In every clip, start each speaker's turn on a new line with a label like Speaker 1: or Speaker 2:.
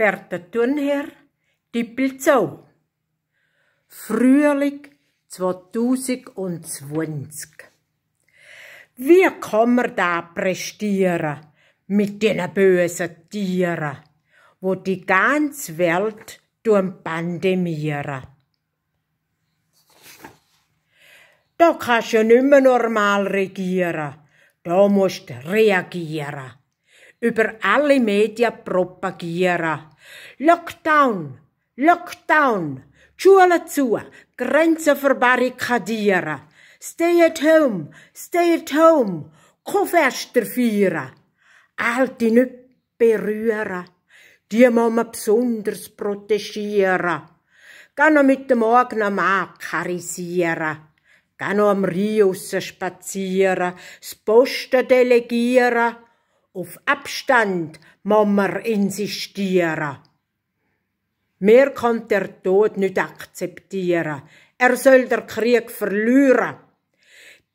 Speaker 1: per der Turnherr Tippelzau. Frühling 2020. Wie kann man da prestieren mit den bösen Tieren, wo die ganze Welt pandemieren? Da kannst du ja nicht mehr normal regieren. Da musst du reagieren über alle Medien propagieren. Lockdown, Lockdown, Schule zu, Grenzen verbarrikadieren. Stay at home, stay at home, Kuhfester feiern. Alte nicht berühren, die muss man besonders protegieren. Geh noch mit dem eigenen Mann karisieren. Geh noch am Riusen spazieren, das Posten delegieren. Auf Abstand mommer insistieren. Mehr kann der Tod nicht akzeptieren. Er soll der Krieg verlieren.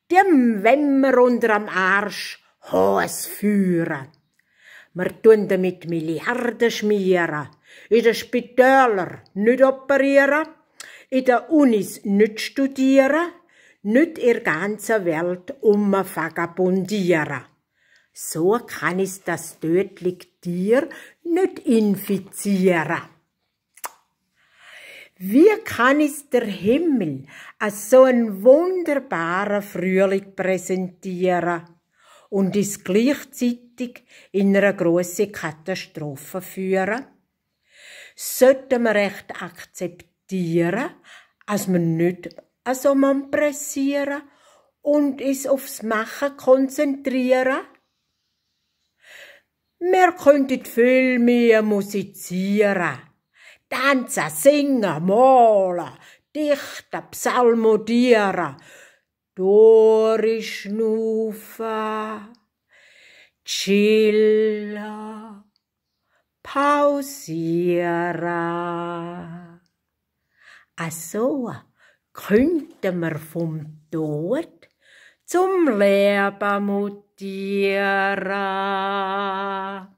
Speaker 1: Dem wenn wir unterm Arsch Haus führen. Wir tun damit Milliarden schmieren. In den Spitälern nicht operieren. In den Unis nicht studieren. Nicht in der ganzen Welt umvagabundieren. So kann ich das tödliche Tier nicht infizieren. Wie kann es der Himmel als so einen wunderbaren Frühling präsentieren und es gleichzeitig in eine große Katastrophe führen? Sollten wir recht akzeptieren, als wir nicht an so einem pressieren und es aufs Machen konzentrieren? Wir könnten viel mehr musizieren. Tanzen, singen, malen, dichten, psalmodieren, durchschnaufen, chillen, pausieren. Also könnten wir vom Tod zum Lehrbar mutiera.